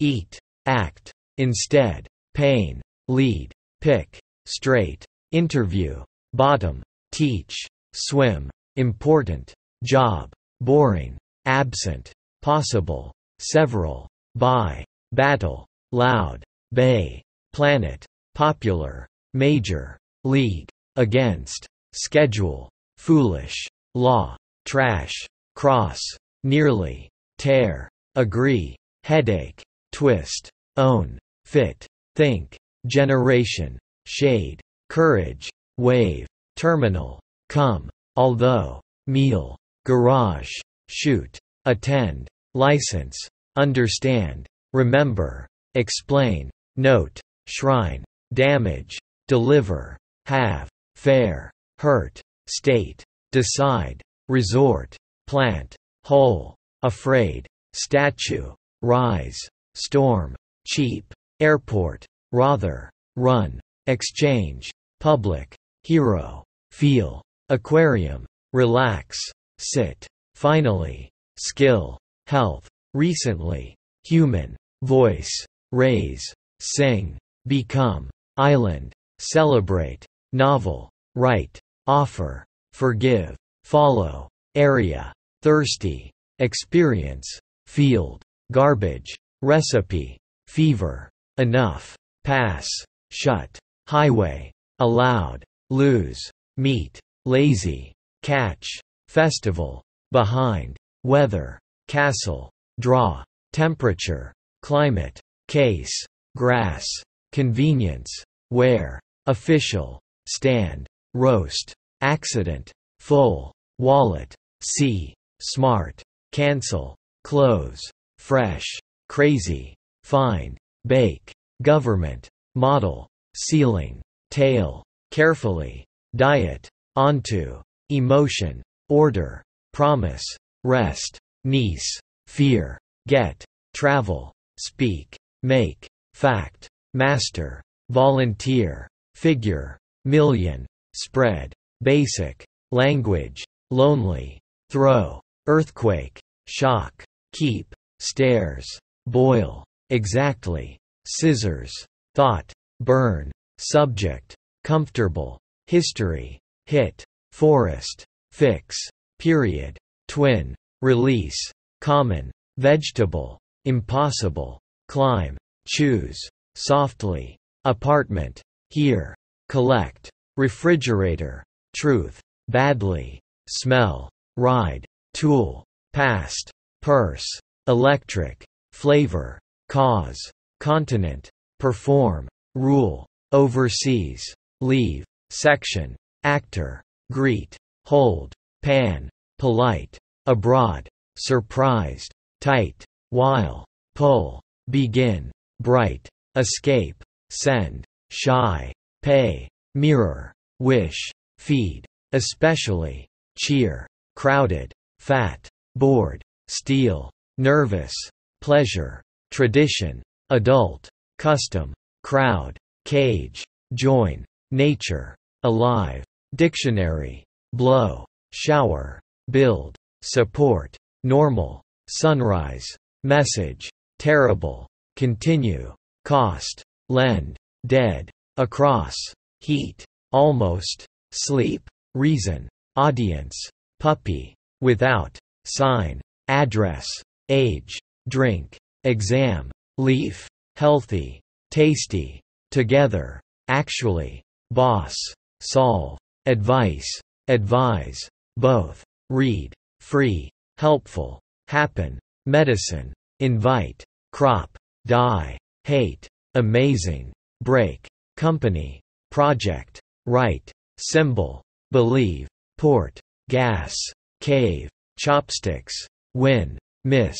eat, act, instead, pain, lead, pick, straight, interview, bottom, teach, swim, important, job, boring, absent, possible, several, by, battle, loud, bay, planet, popular, major, league, against, schedule, foolish, law, trash, cross, nearly, tear, agree, headache, twist, own, fit, think, generation, shade, courage, wave, terminal, come, although, meal, garage, shoot, attend, license, understand, remember, explain, note, shrine, damage, deliver, have, fair, hurt, state, decide, resort, plant, whole, afraid, statue, rise, storm, cheap, airport, rather, run, exchange, public, hero, feel, aquarium, relax, sit, finally, skill, health, recently, human, voice, raise, sing, become, island, celebrate, novel, write, offer, forgive, follow, area, thirsty, experience, field, garbage, Recipe. Fever. Enough. Pass. Shut. Highway. Allowed. Lose. Meet. Lazy. Catch. Festival. Behind. Weather. Castle. Draw. Temperature. Climate. Case. Grass. Convenience. Wear. Official. Stand. Roast. Accident. Full. Wallet. See. Smart. Cancel. Close. Fresh crazy, fine, bake, government, model, ceiling, tail, carefully, diet, onto, emotion, order, promise, rest, niece, fear, get, travel, speak, make, fact, master, volunteer, figure, million, spread, basic, language, lonely, throw, earthquake, shock, keep, stairs, Boil Exactly. Scissors. Thought. Burn. Subject. Comfortable. History. Hit. Forest. Fix. Period. Twin. Release. Common. Vegetable. Impossible. Climb. Choose. Softly. Apartment. Here. Collect. Refrigerator. Truth. Badly. Smell. Ride. Tool. Past. Purse. Electric flavor, cause, continent, perform, rule, overseas, leave, section, actor, greet, hold, pan, polite, abroad, surprised, tight, while, pull, begin, bright, escape, send, shy, pay, mirror, wish, feed, especially, cheer, crowded, fat, bored, steal, nervous, pleasure, tradition, adult, custom, crowd, cage, join, nature, alive, dictionary, blow, shower, build, support, normal, sunrise, message, terrible, continue, cost, lend, dead, across, heat, almost, sleep, reason, audience, puppy, without, sign, address, age, drink, exam, leaf, healthy, tasty, together, actually, boss, solve, advice, advise, both, read, free, helpful, happen, medicine, invite, crop, die, hate, amazing, break, company, project, right, symbol, believe, port, gas, cave, chopsticks, win, miss,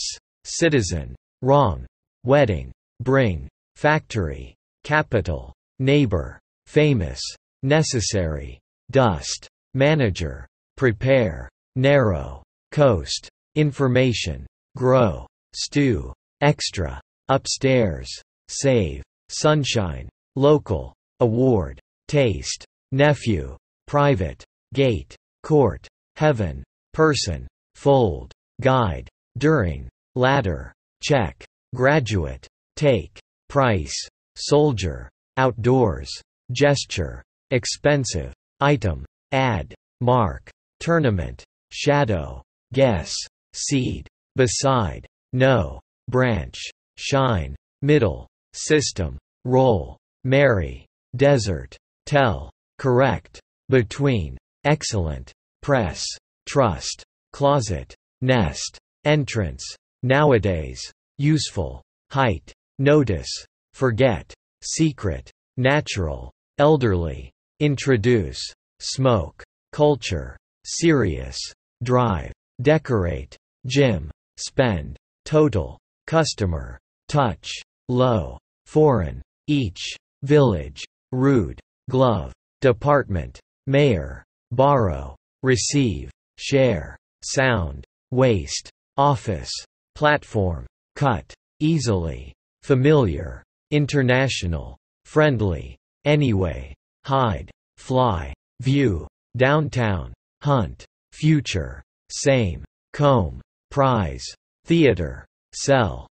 citizen, wrong, wedding, bring, factory, capital, neighbor, famous, necessary, dust, manager, prepare, narrow, coast, information, grow, stew, extra, upstairs, save, sunshine, local, award, taste, nephew, private, gate, court, heaven, person, fold, guide, during, ladder, check, graduate, take, price, soldier, outdoors, gesture, expensive, item, add, mark, tournament, shadow, guess, seed, beside, no, branch, shine, middle, system, roll, marry, desert, tell, correct, between, excellent, press, trust, closet, nest, entrance, nowadays, useful, height, notice, forget, secret, natural, elderly, introduce, smoke, culture, serious, drive, decorate, gym, spend, total, customer, touch, low, foreign, each, village, rude, glove, department, mayor, borrow, receive, share, sound, waste, office, Platform. Cut. Easily. Familiar. International. Friendly. Anyway. Hide. Fly. View. Downtown. Hunt. Future. Same. Comb. Prize. Theater. sell.